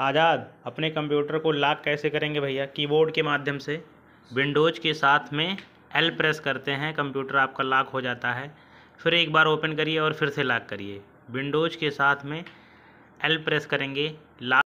आज़ाद अपने कंप्यूटर को लॉक कैसे करेंगे भैया कीबोर्ड के माध्यम से विंडोज़ के साथ में एल प्रेस करते हैं कंप्यूटर आपका लॉक हो जाता है फिर एक बार ओपन करिए और फिर से लॉक करिए विंडोज़ के साथ में एल प्रेस करेंगे लॉक